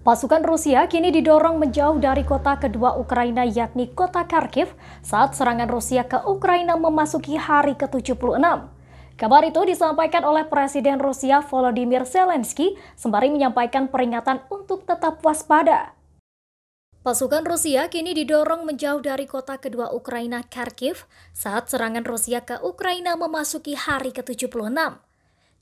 Pasukan Rusia kini didorong menjauh dari kota kedua Ukraina yakni kota Kharkiv saat serangan Rusia ke Ukraina memasuki hari ke-76. Kabar itu disampaikan oleh Presiden Rusia Volodymyr Zelensky sembari menyampaikan peringatan untuk tetap waspada. Pasukan Rusia kini didorong menjauh dari kota kedua Ukraina Kharkiv saat serangan Rusia ke Ukraina memasuki hari ke-76.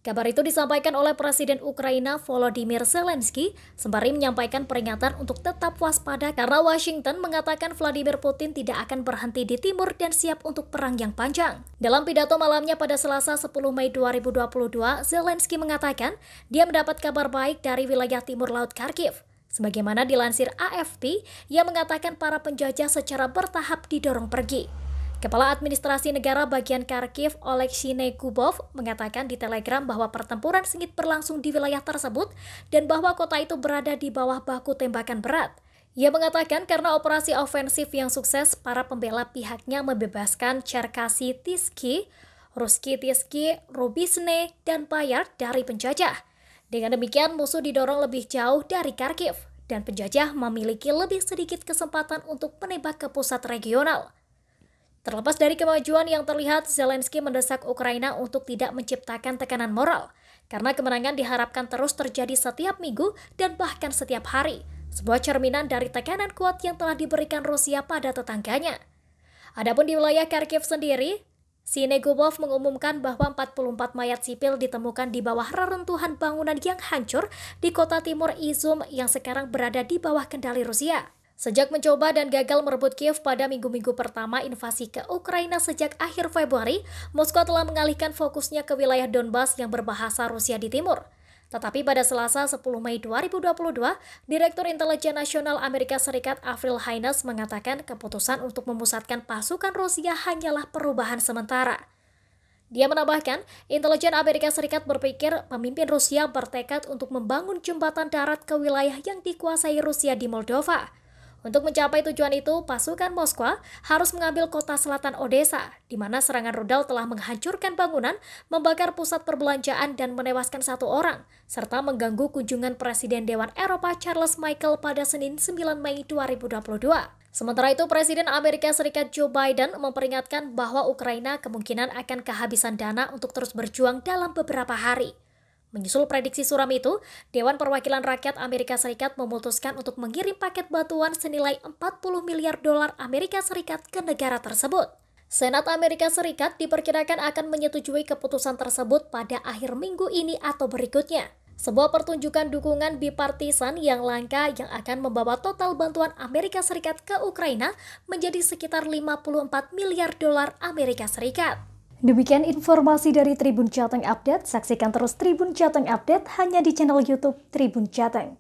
Kabar itu disampaikan oleh Presiden Ukraina Volodymyr Zelensky sembari menyampaikan peringatan untuk tetap waspada karena Washington mengatakan Vladimir Putin tidak akan berhenti di timur dan siap untuk perang yang panjang. Dalam pidato malamnya pada Selasa 10 Mei 2022, Zelensky mengatakan dia mendapat kabar baik dari wilayah timur Laut Kharkiv. Sebagaimana dilansir AFP, ia mengatakan para penjajah secara bertahap didorong pergi. Kepala Administrasi Negara bagian Kharkiv Oleg Kubov mengatakan di Telegram bahwa pertempuran sengit berlangsung di wilayah tersebut dan bahwa kota itu berada di bawah baku tembakan berat. Ia mengatakan karena operasi ofensif yang sukses, para pembela pihaknya membebaskan Cherkasy Tiski, Ruski Tiski, Rubisne, dan Bayar dari penjajah. Dengan demikian, musuh didorong lebih jauh dari Kharkiv, dan penjajah memiliki lebih sedikit kesempatan untuk menembak ke pusat regional. Terlepas dari kemajuan yang terlihat, Zelensky mendesak Ukraina untuk tidak menciptakan tekanan moral, karena kemenangan diharapkan terus terjadi setiap minggu dan bahkan setiap hari, sebuah cerminan dari tekanan kuat yang telah diberikan Rusia pada tetangganya. Adapun di wilayah Kharkiv sendiri, Sinegubov mengumumkan bahwa 44 mayat sipil ditemukan di bawah reruntuhan bangunan yang hancur di kota timur Izum yang sekarang berada di bawah kendali Rusia. Sejak mencoba dan gagal merebut Kiev pada minggu-minggu pertama invasi ke Ukraina sejak akhir Februari, Moskow telah mengalihkan fokusnya ke wilayah Donbas yang berbahasa Rusia di timur. Tetapi pada Selasa 10 Mei 2022, Direktur Intelijen Nasional Amerika Serikat Avril Haines mengatakan keputusan untuk memusatkan pasukan Rusia hanyalah perubahan sementara. Dia menambahkan, intelijen Amerika Serikat berpikir pemimpin Rusia bertekad untuk membangun jembatan darat ke wilayah yang dikuasai Rusia di Moldova. Untuk mencapai tujuan itu, pasukan Moskwa harus mengambil kota selatan Odessa, di mana serangan rudal telah menghancurkan bangunan, membakar pusat perbelanjaan, dan menewaskan satu orang, serta mengganggu kunjungan Presiden Dewan Eropa Charles Michael pada Senin 9 Mei 2022. Sementara itu, Presiden Amerika Serikat Joe Biden memperingatkan bahwa Ukraina kemungkinan akan kehabisan dana untuk terus berjuang dalam beberapa hari. Menyusul prediksi suram itu, Dewan Perwakilan Rakyat Amerika Serikat memutuskan untuk mengirim paket batuan senilai 40 miliar dolar Amerika Serikat ke negara tersebut. Senat Amerika Serikat diperkirakan akan menyetujui keputusan tersebut pada akhir minggu ini atau berikutnya. Sebuah pertunjukan dukungan bipartisan yang langka yang akan membawa total bantuan Amerika Serikat ke Ukraina menjadi sekitar 54 miliar dolar Amerika Serikat. Demikian informasi dari Tribun Jateng Update. Saksikan terus Tribun Jateng Update hanya di channel YouTube Tribun Jateng.